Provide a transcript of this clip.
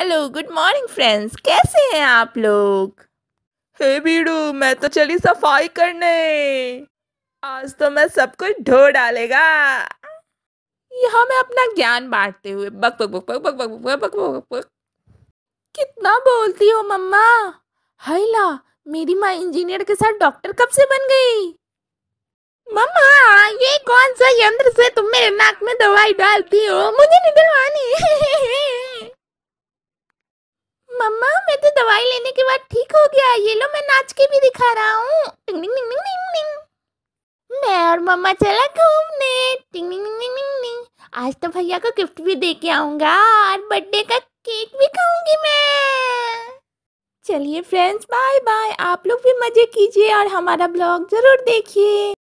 hello good morning friends कैसे हैं आप लोग हे बीड़ू मैं तो चली सफाई करने आज तो मैं सब कुछ ढो डालेगा यहाँ मैं अपना ज्ञान बांटते हुए बक बक बक बक बक बक बक बक बक बक कितना बोलती हो मम्मा हैला मेरी माँ इंजीनियर के साथ डॉक्टर कब से बन गई मम्मा ये कौन सा यंत्र से तुम मेरे नाक में दवाई डालती हो मुझे निकलवाना दवाई लेने के बाद ठीक हो गया ये लो मैं नाच के भी दिखा रहा हूँ टिंग टिंग टिंग टिंग टिंग मैं और मम्मा चला घूमने टिंग टिंग टिंग टिंग टिंग आज तो भैया को गिफ्ट भी दे के आऊंगा और बर्थडे का केक भी खाऊंगी मैं चलिए फ्रेंड्स बाय बाय आप लोग भी मज़े कीजिए और हमारा ब्लॉग ज़रूर देखिए